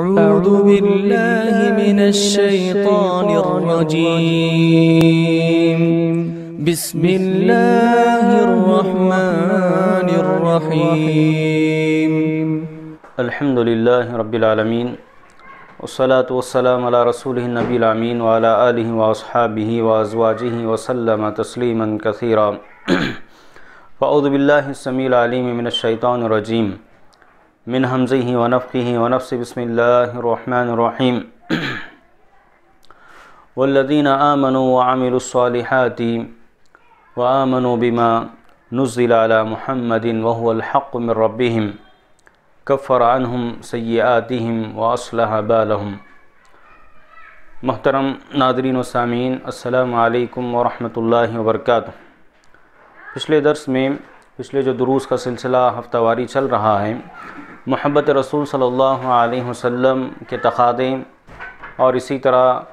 أعوذ بالله من الشيطان الرجيم بسم الله الرحمن الرحيم الحمد لله رب العالمين والصلاة والسلام على رسوله النبي الأمين وعلى آله وأصحابه وأزواجه وسلم تسليما كثيرا فأعوذ بالله السميع العليم من الشيطان الرجيم मिन हमज़ ही वनफ़ी की ही वनफ़ से बसमीम वल्लिन आमनो वामिलसालहती वामनो बिमा नज़िला महमदिन वहलहक़ रबीम कफ़रानहम सयातिम वासलह बालहम मोहतरम नादरीन सामीन अल्लाम वरहमल वर्क पिछले दर्स में पिछले जो दुरूस का सिलसिला हफ्तावारी चल रहा है महब्बत रसूल सल्लल्लाहु अलैहि वसल्लम के तकादे और इसी तरह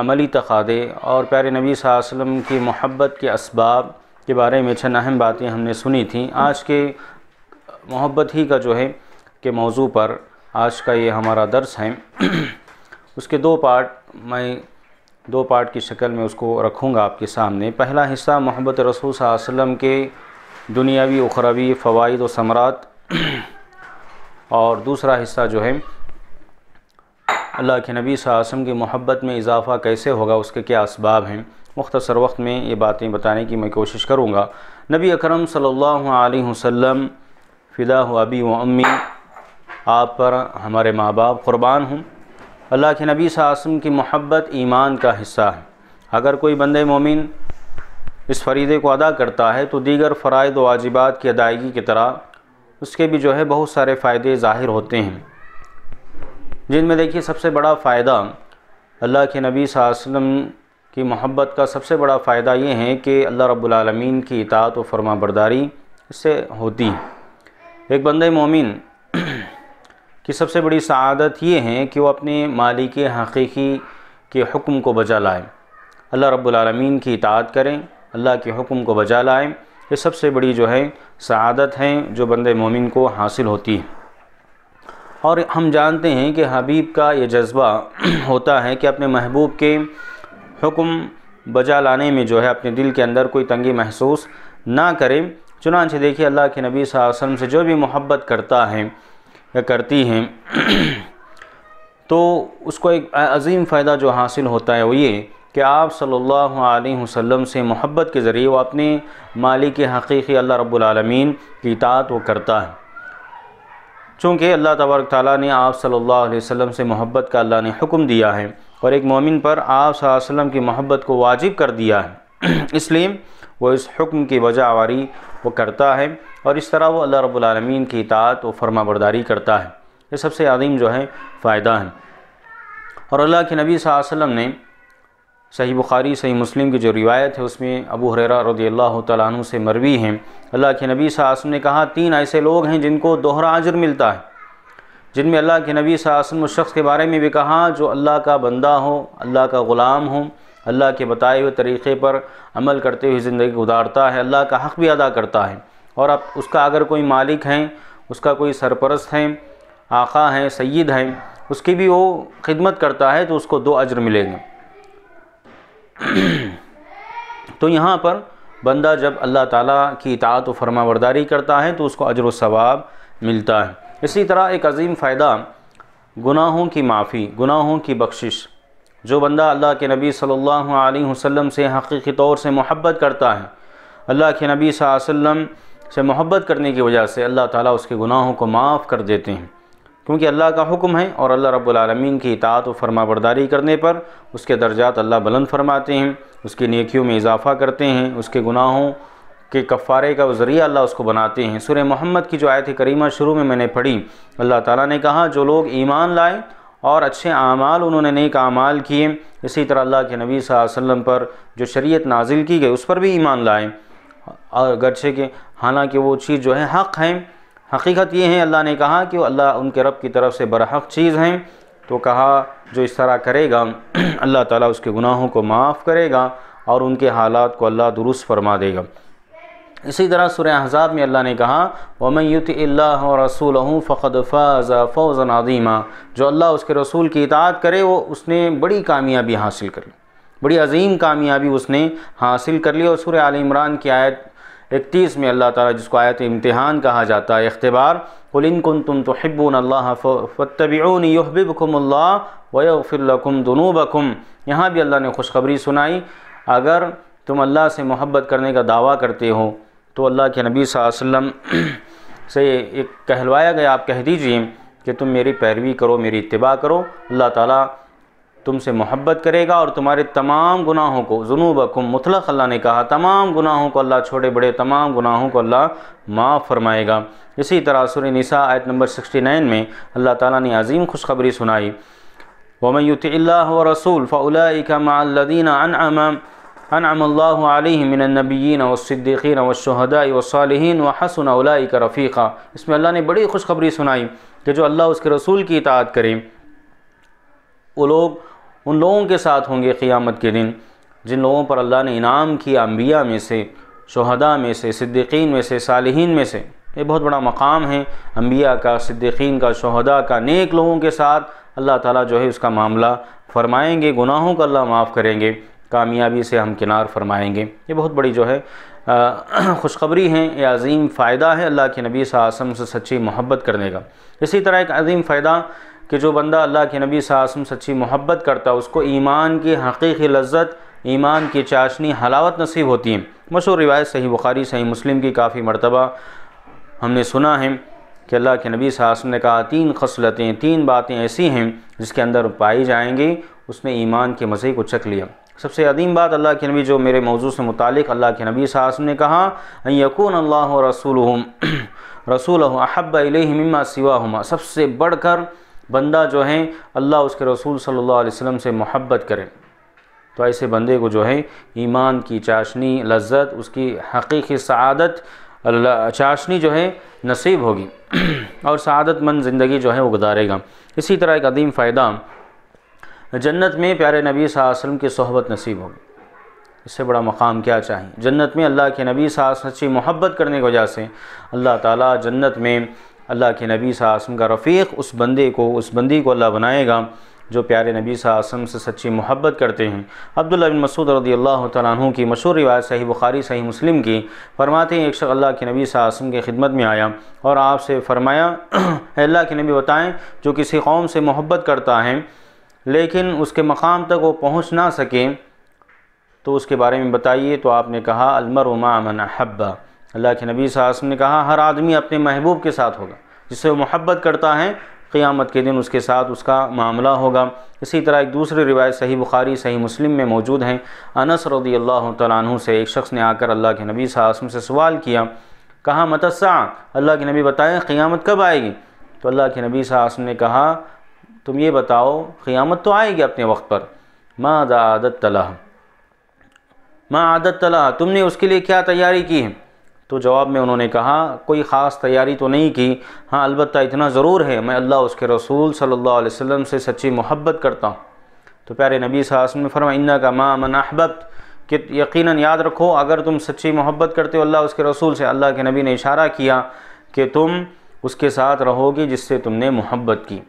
अमली तकादे और प्यारे नबी वसल्लम की मोहब्बत के इसबाब के बारे में छन अहम बातें हमने सुनी थी आज के मोहब्बत ही का जो है के मौजू पर आज का ये हमारा दर्स है उसके दो पार्ट मैं दो पार्ट की शक्ल में उसको रखूँगा आपके सामने पहला हिस्सा मोहब्बत रसूल वसम के दुनियावी उखरवी फ़वाद व समरात और दूसरा हिस्सा जो है अल्लाह के नबी वसम की मोहब्बत में इजाफ़ा कैसे होगा उसके क्या इसबाब हैं मुख्तसर वक्त में ये बातें बताने की मैं कोशिश करूँगा नबी अकरम सल्लल्लाहु अलैहि वसल्लम फ़िदा अबी व अम्मी आप पर हमारे माँ बाप क़ुरबान हूँ अल्लाह के नबी वसम की मोहब्बत ईमान का हिस्सा है अगर कोई बंद मोमिन इस फरीदे को अदा करता है तो दीगर व वाजिबात की अदायगी की तरह उसके भी जो है बहुत सारे फ़ायदे ज़ाहिर होते हैं जिनमें देखिए सबसे बड़ा फ़ायदा अल्लाह के नबी वसम की मोहब्बत का सबसे बड़ा फ़ायदा ये है कि अल्लाह रब्लमीन की इतात व फरमा बरदारी इससे होती है एक बंद मोमिन की सबसे बड़ी सआदत ये है कि वह अपने मालिक हकीकी के हुक्म को बजा लाए अल्लाह रब्लमीन की इतात करें अल्लाह के हुक्म को बजा लाएँ ये सबसे बड़ी जो है सआदत है जो बंद मोमिन को हासिल होती है और हम जानते हैं कि हबीब का ये जज्बा होता है कि अपने महबूब के हुक्म बजा लाने में जो है अपने दिल के अंदर कोई तंगी महसूस ना करें चुनानचे देखिए अल्लाह के नबी वसम से जो भी मोहब्बत करता है या करती हैं तो उसको एक अजीम फ़ायदा जो हासिल होता है वो ये कि आप सल्लल्लाहु अलैहि वसल्लम से मोहब्बत के ज़रिए वो अपने मालिक हकीकी अल्लाह रब्बुलमीन की तात वो करता है चूँकि अल्लाह तबारक ताली ने आप सल्लल्लाहु अलैहि वसल्लम से मोहब्बत का अल्लाह ने हुक्म दिया है और एक मोमिन पर आप वसल्लम की मोहब्बत को वाजिब कर दिया है इसलिए वो इस हुक्म की वजह आवारी वो करता है और इस तरह वो अल्लाह रब्लमीन की इतात व फरमाबरदारी बरदारी करता है ये सबसे अदीम जो है फ़ायदा है और अल्लाह के नबी वसल्लम ने सही बुखारी सही मुस्लिम की जो रिवायत है उसमें अबू हरेरा रदी अल्लाह तु से मरवी हैं अल्लाह के नबी सासम ने कहा तीन ऐसे लोग हैं जिनको दोहरा अजर मिलता है जिनमें अल्लाह के नबी सासम उस शख्स के बारे में भी कहा जो अल्लाह का बंदा हो अल्लाह का ग़ुलाम हो अल्लाह के बताए हुए तरीक़े पर अमल करते हुए ज़िंदगी गुजारता है अल्लाह का हक़ भी अदा करता है और अब उसका अगर कोई मालिक हैं उसका कोई सरपरस्त हैं आका हैं सैद हैं उसकी भी वो खिदमत करता है तो उसको दो अजर मिलेंगे तो यहाँ पर बंदा जब अल्लाह ताला की इतात व फरमावरदारी करता है तो उसको अजर सवाब मिलता है इसी तरह एक अजीम फ़ायदा गुनाहों की माफ़ी गुनाहों की बख्शिश जो बंदा अल्लाह के नबी सल्लल्लाहु अलैहि वसल्लम से हकीकी तौर से मोहब्बत करता है अल्लाह के नबी वसल्लम से मोहब्बत करने की वजह से अल्लाह ताला उसके गुनाहों को माफ़ कर देते हैं क्योंकि अल्लाह का हुक्म है और अल्लाह रब्लमीन की इतात व फरमा बरदारी करने पर उसके दर्जात अल्लाह बुलंद फरमाते हैं उसकी नेकियों में इजाफ़ा करते हैं उसके गुनाहों के कफ़ारे का ज़रिया अल्लाह उसको बनाते हैं सुर मोहम्मद की जो आयत करीमा शुरू में मैंने पढ़ी अल्लाह ताला ने कहा जो लोग ईमान लाए और अच्छे आमाल उन्होंने नेक आमाल किए इसी तरह अल्लाह के नबी वसल्लम पर जो शरीयत नाजिल की गई उस पर भी ईमान लाएँ अगरचे के हालांकि वो चीज़ जो है हक़ हैं हकीकत ये है अल्लाह ने कहा कि अल्लाह उनके रब की तरफ से बरहक चीज़ हैं तो कहा जो इस तरह करेगा अल्लाह ताला उसके गुनाहों को माफ़ करेगा और उनके हालात को अल्लाह दुरुस्त फरमा देगा इसी तरह सुर अहजाब में अल्लाह ने कहा वमन युत और रसूल फ़खद फ़ाज़ा फ़ौज़न अजीमा जो अल्लाह उसके रसूल की इतात करे वो उसने बड़ी कामयाबी हासिल कर ली बड़ी अजीम कामयाबी उसने हासिल कर ली और सुर आल इमरान की आयत इकतीस में अल्लाह ताला जिसको आयत इम्तहान कहा जाता है अख्तबार कुलिन कुन तुम तो हिब्बन अल्लाह वक़ुम यहबिबकुमल्ला वफ़िलकुम यहाँ भी अल्लाह ने खुशखबरी सुनाई अगर तुम अल्लाह से मोहब्बत करने का दावा करते हो तो अल्लाह के नबी वसम से एक कहलवाया गया आप कह दीजिए कि तुम मेरी पैरवी करो मेरी इतबा करो अल्लाह ताली तुमसे मोहब्बत करेगा और तुम्हारे तमाम गुनाहों को जुनूब को मुतलक अल्लाह ने कहा तमाम गुनाहों को अल्लाह छोटे बड़े तमाम गुनाहों को अल्लाह माफ़ फरमाएगा इसी तरह सुर निसा आयत नंबर 69 में अल्लाह ताला ने अजीम खुशखबरी सुनाई वमन व रसूल फ़लाइका माल्लदीन अनअम अनअमल्लाहु अलैहिम मिनन नबिय्यिन वस्सिद्दीकीन वश्शुहदाई वस्सालिहीन व हसन का रफ़ीक़ा इसमें अल्लाह ने बड़ी खुशखबरी सुनाई कि जो अल्लाह उसके रसूल की इतात करें वो लोग उन लोगों के साथ होंगे क़ियामत के दिन जिन लोगों पर अल्लाह ने इनाम किया अम्बिया में से शहदा में से सिद्दीकीन में से सालहीन में से ये बहुत बड़ा मकाम है अम्बिया का सिद्दीकीन का शहदा का नेक लोगों के साथ अल्लाह ताला जो है उसका मामला फरमाएंगे गुनाहों का अल्लाह माफ़ करेंगे कामयाबी से हम किनार फरमाएंगे ये बहुत बड़ी जो है खुशखबरी है ये अज़ीम फ़ायदा है अल्लाह के नबी आसम से सच्ची मोहब्बत करने का इसी तरह एक अज़ीम फ़ायदा कि जो बंदा अल्लाह के नबी सासम सच्ची मोहब्बत करता है उसको ईमान की हकीकी लज्जत ईमान की चाशनी हलावत नसीब होती है मशहूर रिवायत सही बुखारी सही मुस्लिम की काफ़ी मरतबा हमने सुना है कि अल्लाह के नबी सासम ने कहा तीन खसलतें तीन बातें ऐसी हैं जिसके अंदर पाई जाएंगी उसने ईमान के मज़े को चख लिया सबसे अदीम बात अल्लाह के नबी जो मेरे मौजू से मुतक अल्लाह के नबी सासम ने कहा यकून अल्लाह रसूल रसूल अहब सिवा हम सबसे बढ़ कर बंदा जो है अल्लाह उसके रसूल सल्लल्लाहु अलैहि वसल्लम से मोहब्बत करे तो ऐसे बंदे को जो है ईमान की चाशनी लज्जत उसकी हकीकी सआदत चाशनी जो है नसीब होगी और सआदतमंद ज़िंदगी जो है वो गुजारेगा इसी तरह एक अदीम फ़ायदा जन्नत में प्यारे नबी वसल्लम की सहबत नसीब होगी इससे बड़ा मकाम क्या चाहिए जन्नत में अल्लाह के नबी सा सच्ची मोहब्बत करने की वजह से अल्लाह ताला जन्नत में अल्लाह के नबी वसम का रफ़ीक उस बंदे को उस बंदी को अल्लाह बनाएगा जो प्यारे नबी वसम से सच्ची मोहब्बत करते हैं अब्दुल्ला बिन मसूद रदी अल्लाह तु की मशहूर रिवायत सही बुखारी सही मुस्लिम की फरमाते हैं एक शख्स अल्लाह के नबी वसम की खिदमत में आया और आपसे फ़रमाया अल्लाह के नबी बताएँ जो किसी कौम से मोहब्बत करता है लेकिन उसके मकाम तक वो पहुँच ना सके तो उसके बारे में बताइए तो आपने कहा अलमर उमा अमन हब्बा अल्लाह के नबी साहब ने कहा हर आदमी अपने महबूब के साथ होगा जिससे वो मोहब्बत करता है क़ियामत के दिन उसके साथ उसका मामला होगा इसी तरह एक दूसरी रिवायत सही बुखारी सही मुस्लिम में मौजूद हैं अनस रदी अल्लाह तु से एक शख्स ने आकर अल्लाह के नबी साहब से सवाल किया कहा मतसा अल्लाह के नबी बताएं क़ियामत कब आएगी तो अल्लाह के नबी साहब ने कहा तुम ये बताओ क़ियामत तो आएगी अपने वक्त पर माँ आदत तला माँ आदत तला तुमने उसके लिए क्या तैयारी की है तो जवाब में उन्होंने कहा कोई ख़ास तैयारी तो नहीं की हाँ अलबत्त इतना ज़रूर है मैं अल्लाह उसके रसूल सल्ला वसम से सच्ची मोहब्बत करता हूँ तो प्यारे नबी साहब ने इन्ना का माँ मन अहबत कि यकीनन याद रखो अगर तुम सच्ची मोहब्बत करते हो अल्लाह उसके रसूल से अल्लाह के नबी ने इशारा किया कि तुम उसके साथ रहोगी जिससे तुमने मोहब्बत की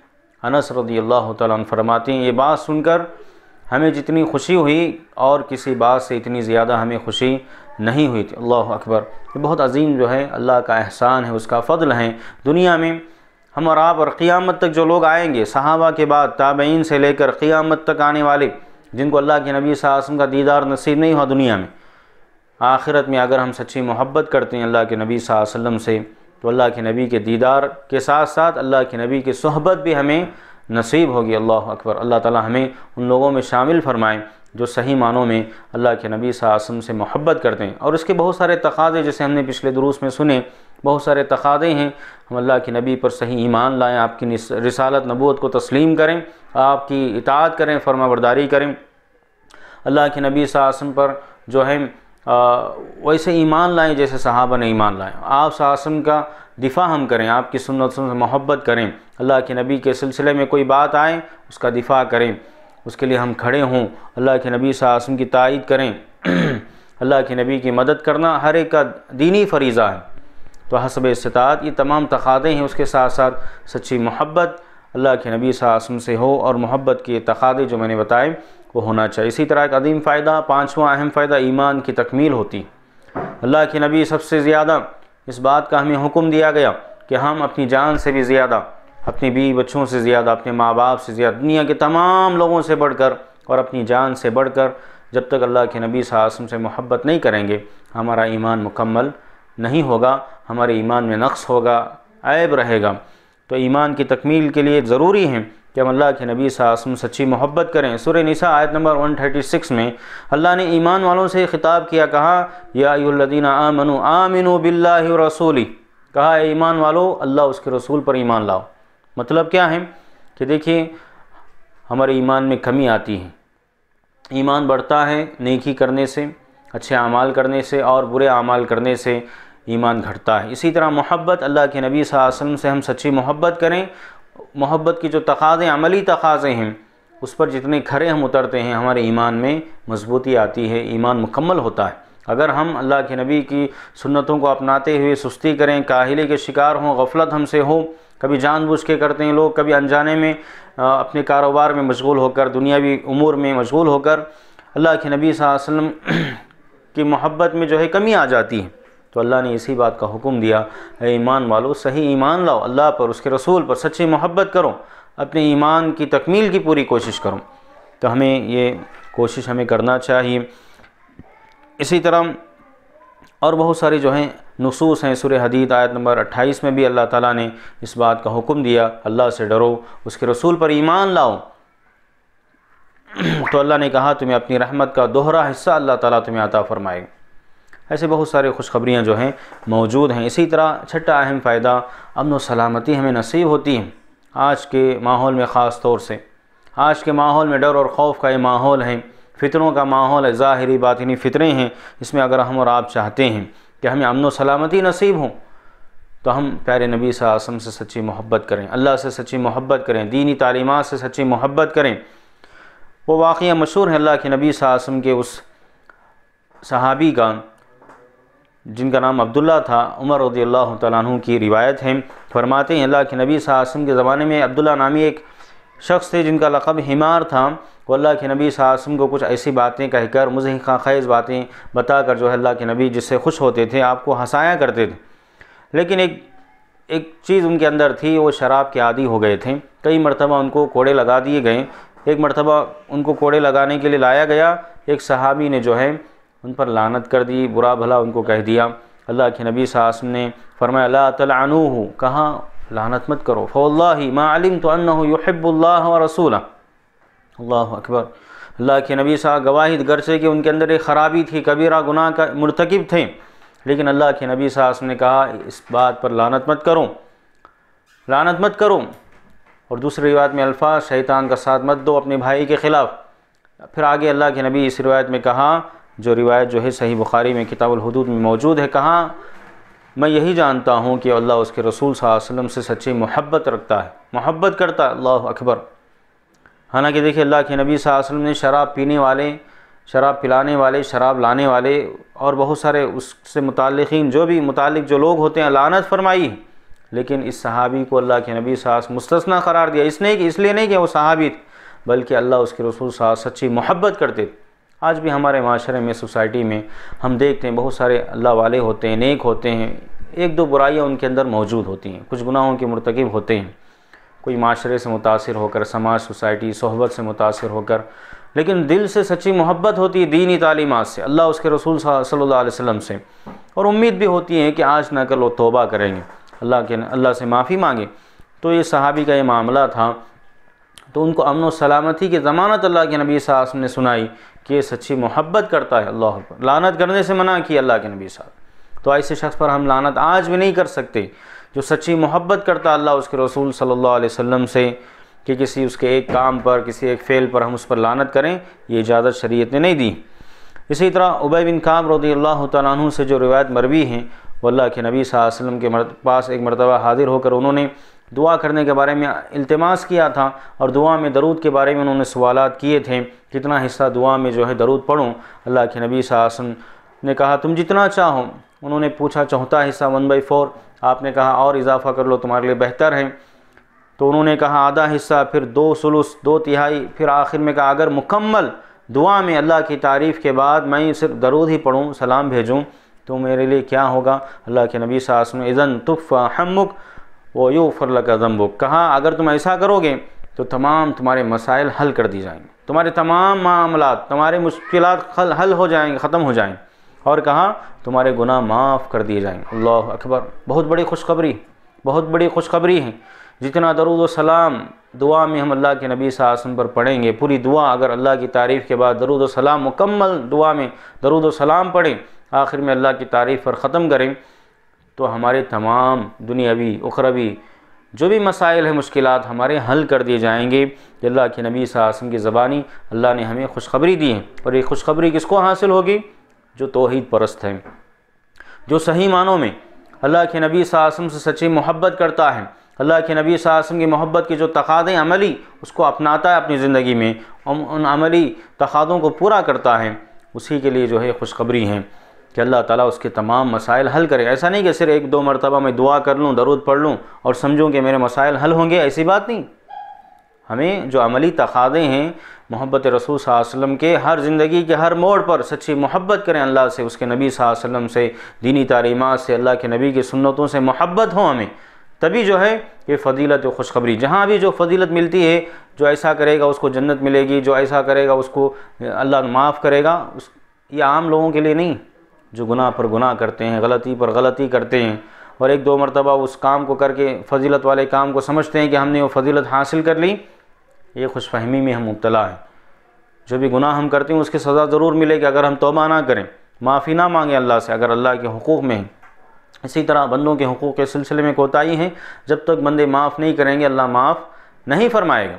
अनस रदी अल्लाह तरमाती हैं ये बात सुनकर हमें जितनी खुशी हुई और किसी बात से इतनी ज़्यादा हमें खुशी नहीं हुई थी अल्लाह अकबर ये बहुत अजीम जो है अल्लाह का एहसान है उसका फ़दल है दुनिया में हम और आप और क़ियामत तक जो लोग आएंगे सहाबा के बाद ताबेन से लेकर क़ियामत तक आने वाले जिनको अल्लाह के नबी वसम का दीदार नसीब नहीं हुआ दुनिया में आखिरत में अगर हम सच्ची मोहब्बत करते हैं अल्लाह के नबी वसम से तो अल्लाह के नबी के दीदार के साथ साथ अल्लाह के नबी की सहबत भी हमें नसीब होगी अल्लाह अकबर अल्लाह ताला हमें उन लोगों में शामिल फरमाएँ जो सही मानों में अल्लाह के नबी सासम से मोहब्बत करते हैं और उसके बहुत सारे तकाज़े जैसे हमने पिछले दुरुस में सुने बहुत सारे तकाज़े हैं हम अल्लाह के नबी पर सही ईमान लाएँ आपकी रिसालत नबूत को तस्लीम करें आपकी इतात करें फर्माबरदारी करें अल्लाह के नबी आसम पर जो है आ, वैसे ईमान लाएँ जैसे सहाबा ने ईमान लाएँ आप सासम का दिफा हम करें आपकी सुनत से मोहब्बत करें अल्लाह के नबी के सिलसिले में कोई बात आए उसका दिफा करें उसके लिए हम खड़े हों अल्लाह के नबी वसम की तायद करें अल्लाह के नबी की मदद करना हर एक का दीनी फरीज़ा है तो हसब इस्तात ये तमाम तकादे हैं उसके साथ साथ सच्ची मोहब्बत अल्लाह के नबी वसम से हो और मोहब्बत के तकादे जो मैंने बताए वो होना चाहिए इसी तरह एक अदीम फ़ायदा पाँचवा अहम फ़ायदा ईमान की तकमील होती अल्लाह के नबी सबसे ज़्यादा इस बात का हमें हुक्म दिया गया कि हम अपनी जान से भी ज़्यादा अपने बीवी बच्चों से ज़्यादा अपने माँ बाप से ज़्यादा दुनिया के तमाम लोगों से बढ़कर और अपनी जान से बढ़कर जब तक अल्लाह के नबी सासम से मोहब्बत नहीं करेंगे हमारा ईमान मुकम्मल नहीं होगा हमारे ईमान में नक्स होगा ऐब रहेगा तो ईमान की तकमील के लिए ज़रूरी है कि हम अल्लाह के नबी सासम सच्ची मोहब्बत करें सुर निसा आयत नंबर 136 में अल्लाह ने ईमान वालों से ख़िताब किया कहा यादीन आमनु आमिन बिल्ला रसूली कहा ईमान वालो अल्लाह उसके रसूल पर ईमान लाओ मतलब क्या है कि देखिए हमारे ईमान में कमी आती है ईमान बढ़ता है नेकी करने से अच्छे अमाल करने से और बुरे अमाल करने से ईमान घटता है इसी तरह मोहब्बत अल्लाह के नबी वसल्लम से हम सच्ची मोहब्बत करें मोहब्बत की जो तकाज़े अमली तकाज़े हैं उस पर जितने खरे हम उतरते हैं हमारे ईमान में मजबूती आती है ईमान मुकम्मल होता है अगर हम अल्लाह के नबी की सुन्नतों को अपनाते हुए सुस्ती करें काहिले के शिकार हों गफलत हमसे हो कभी जानबूझ के करते हैं लोग कभी अनजाने में अपने कारोबार में मशगूल होकर दुनियावी उमूर में मशगूल होकर अल्लाह के नबी वसम की मोहब्बत में जो है कमी आ जाती है तो अल्लाह ने इसी बात का हुक्म दिया है ईमान वालों सही ईमान लाओ अल्लाह पर उसके रसूल पर सच्ची मोहब्बत करो अपने ईमान की तकमील की पूरी कोशिश करो तो हमें ये कोशिश हमें करना चाहिए इसी तरह और बहुत सारी जो हैं नसूस हैं सुर हदीत आयत नंबर 28 में भी अल्लाह ताला ने इस बात का हुक्म दिया अल्लाह से डरो उसके रसूल पर ईमान लाओ तो अल्लाह ने कहा तुम्हें अपनी रहमत का दोहरा हिस्सा अल्लाह ताला तुम्हें अता फ़रमाए ऐसे बहुत सारे खुशखबरियाँ जो हैं मौजूद हैं इसी तरह छठा अहम फ़ायदा अमन सलामती हमें नसीब होती है आज के माहौल में ख़ास तौर से आज के माहौल में डर और खौफ का ये माहौल है फितरों का माहौल है ज़ाहरी बातनी फितरें हैं इसमें अगर हम और आप चाहते हैं कि हमें अमन व सलामती नसीब हों तो हम प्यारे नबी वसम से सच्ची मोहब्बत करें अल्लाह से सच्ची मोहब्बत करें दीनी तालीमत से सच्ची मोहब्बत करें वो वाक़ मशहूर है अल्लाह के नबी वसम के उस सहाबी का जिनका नाम अब्दुल्ला था उमर रदी अल्लाह तु की रिवायत है फरमाते हैं अल्लाह के नबी वसम के ज़माने में अब्दुल्ला नामी एक शख्स थे जिनका लक़ब हिमार था वो अल्लाह के नबी सासम को कुछ ऐसी बातें कहकर मुझे ख़ैज़ बातें बताकर जो है अल्लाह के नबी जिससे खुश होते थे आपको हंसाया करते थे लेकिन एक एक चीज़ उनके अंदर थी वो शराब के आदि हो गए थे कई मरतबा उनको कोड़े लगा दिए गए एक मरतबा उनको कोड़े लगाने के लिए लाया गया एक सहाबी ने जो है उन पर लानत कर दी बुरा भला उनको कह दिया अल्लाह के नबी सासम ने फरमाया तलानू हूँ कहाँ लानत मत करो फ़ौल्ला मालिम तो अन्न रसूल अल्लाह अकबर अल्लाह के नबी साहब गवाही से कि उनके अंदर एक ख़राबी थी कबीरा गुनाह का मरतकब थे लेकिन अल्लाह के नबी साहब ने कहा इस बात पर लानत मत करो लानत मत करो और दूसरी रिवायत में अल्फाज शैतान का साथ मत दो अपने भाई के ख़िलाफ़ फिर आगे अल्लाह के नबी इस रिवायत में कहा जो रिवायत जो है सही बुखारी में किताबुल हदूद में मौजूद है कहाँ मैं यही जानता हूँ कि अल्लाह उसके रसूल वसल्लम से सच्ची मोहब्बत रखता है मोहब्बत करता है अल्लाह अकबर हालांकि देखिए अल्लाह के नबी वसल्लम ने शराब पीने वाले शराब पिलाने वाले शराब लाने वाले और बहुत सारे उससे मुतिन जो भी मुतल जो लोग होते हैं लानत फरमाई लेकिन इस सहाबी को अल्लाह के नबी सास मुस्तना करार दिया इसने इसलिए नहीं कि वो सहाबी बल्कि अल्लाह उसके रसूल साहब सच्ची मोहब्बत करते थे आज भी हमारे माशरे में सोसाइटी में हम देखते हैं बहुत सारे अल्लाह वाले होते हैं नेक होते हैं एक दो बुराइयाँ उनके अंदर मौजूद होती हैं कुछ गुनाहों के मरतकब होते हैं कोई माशरे से मुतासर होकर समाज सोसाइटी सहबत से मुतासर होकर लेकिन दिल से सच्ची मोहब्बत होती है दीनी तालीमत से अल्लाह उसके रसूल सल्ला वसम से और उम्मीद भी होती है कि आज ना कर वो तोबा करेंगे अल्लाह के अल्लाह से माफ़ी मांगे तो ये सहाबी का ये मामला था तो उनको अमन व सलामती की ज़मानत अल्लाह के नबी साहब ने सुनाई कि ये सच्ची मोहब्बत करता है अल्लाह पर लानत करने से मना किया अल्लाह के नबी साहब तो ऐसे शख्स पर हम लानत आज भी नहीं कर सकते जो सच्ची मोहब्बत करता अल्लाह उसके रसूल सल्लल्लाहु अलैहि वसल्लम से कि किसी उसके एक काम पर किसी एक फ़ेल पर हम उस पर लानत करें ये इजाज़त शरीयत ने नहीं दी इसी तरह उबै बिन काब रदी अल्लाह तु से जो रिवायत मरवी हैं वल्ला के नबी वसल्लम के पास एक मरतबा हाजिर होकर उन्होंने दुआ करने के बारे में अल्तमास किया था और दुआ में दरूद के बारे में उन्होंने सवाल किए थे कितना हिस्सा दुआ में जो है दरूद पढ़ूँ अल्लाह के नबी सासन ने कहा तुम जितना चाहो उन्होंने पूछा चौथा हिस्सा वन बाई फोर आपने कहा और इजाफा कर लो तुम्हारे लिए बेहतर है तो उन्होंने कहा आधा हिस्सा फिर दो सुलूस दो तिहाई फिर आखिर में कहा अगर मुकम्मल दुआ में अल्लाह की तारीफ़ के बाद मैं सिर्फ दरूद ही पढ़ूँ सलाम भेजूँ तो मेरे लिए क्या होगा अल्लाह के नबी सासन ईज़न इज़न तुफ़ा हमक वो यू फरल का वो कहा अगर तुम ऐसा करोगे तो तमाम तुम्हारे मसाइल हल कर दिए जाएंगे तुम्हारे तमाम मामला तुम्हारे मुश्किल हल हो जाएंगे ख़त्म हो जाएंगे और कहा तुम्हारे गुनाह माफ़ कर दिए जाएंगे अल्लाह अकबर बहुत बड़ी खुशखबरी बहुत बड़ी खुशखबरी है जितना दरुद सलाम दुआ में हम अल्लाह के नबी सासन पर पढ़ेंगे पूरी दुआ अगर अल्लाह की तारीफ़ के बाद दरुद सलाम मुकम्मल दुआ में दरुद सलाम पढ़ें आखिर में अल्लाह की तारीफ़ पर ख़त्म करें तो हमारे तमाम दुनियावी उखरवी जो भी मसाइल हैं मुश्किल हमारे हल कर दिए जाएंगे अल्लाह के नबी सासम की ज़बानी अल्लाह ने हमें खुशखबरी दी है और ये खुशखबरी किसको हासिल होगी जो तोहद परस्त हैं जो सही मानों में अल्लाह के नबी सासम से सच्ची मोहब्बत करता है अल्लाह के नबी सासम की मोहब्बत के जो तकादे अमली उसको अपनाता है अपनी ज़िंदगी में उन अमली तकादों को पूरा करता है उसी के लिए जो है खुशखबरी हैं कि अल्लाह ताला उसके तमाम मसाइल हल करे ऐसा नहीं कि सिर्फ एक दो मरतबा मैं दुआ कर लूँ दरूद पढ़ लूँ और समझूँ कि मेरे मसाइल हल होंगे ऐसी बात नहीं हमें जो अमली तकादे हैं मोहब्बत रसूल वसल्लम के हर ज़िंदगी के हर मोड़ पर सच्ची मोहब्बत करें अल्लाह से उसके नबी वसम से दीनी तालीमत से अल्लाह के नबी की सुन्नतों से मोहब्बत हो हमें तभी जो है ये फजीलत खुशखबरी जहाँ भी जो फजीलत मिलती है जो ऐसा करेगा उसको जन्नत मिलेगी जो ऐसा करेगा उसको अल्लाह माफ़ करेगा उस ये आम लोगों के लिए नहीं जो गुनाह पर गुनाह करते हैं गलती पर गलती करते हैं और एक दो मरतबा उस काम को करके फजीलत वाले काम को समझते हैं कि हमने वो फजीलत हासिल कर ली ये खुश फहमी में हम मुब्तला हैं जो भी गुनाह हम करते हैं उसकी सज़ा ज़रूर मिलेगी अगर हम तोबा ना करें माफ़ी ना मांगें अल्लाह से अगर अल्लाह के हकूक़ में इसी तरह बंदों के हकूक़ के सिलसिले में कोताही है जब तक बंदे माफ़ नहीं करेंगे अल्लाह माफ़ नहीं फरमाएगा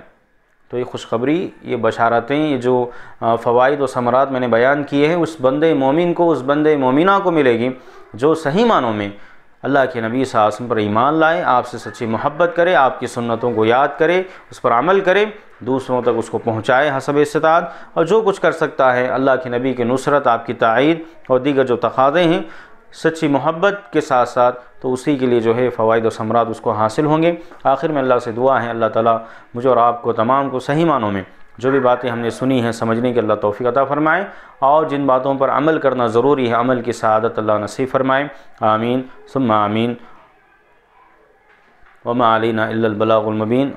तो ये खुशखबरी ये बशारतें ये जो फ़वाद और समरात मैंने बयान किए हैं उस बंद मोमिन को उस बंद मोमिना को मिलेगी जो सही मानों में अल्लाह के नबी सासम पर ईमान लाए आपसे सच्ची मोहब्बत करे आपकी सुन्नतों को याद करे उस पर अमल करे दूसरों तक उसको पहुँचाए हसब इस्तात और जो कुछ कर सकता है अल्लाह के नबी की नुसरत आपकी तइद और दीगर जो तकाज़े हैं सच्ची मोहब्बत के साथ साथ तो उसी के लिए जो है फ़वाद और समरात उसको हासिल होंगे आखिर में अल्लाह से दुआ है अल्लाह ताला मुझे और आपको तमाम को सही मानों में जो भी बातें हमने सुनी हैं समझने की अल्लाह तोफ़ी अता फ़रमाए और जिन बातों पर अमल करना ज़रूरी है अमल की शहादत अल्लाह नसीब फ़रमाए आमीन सुम्मा आमीन वमा अलीना इल्लल बलागुल मुबीन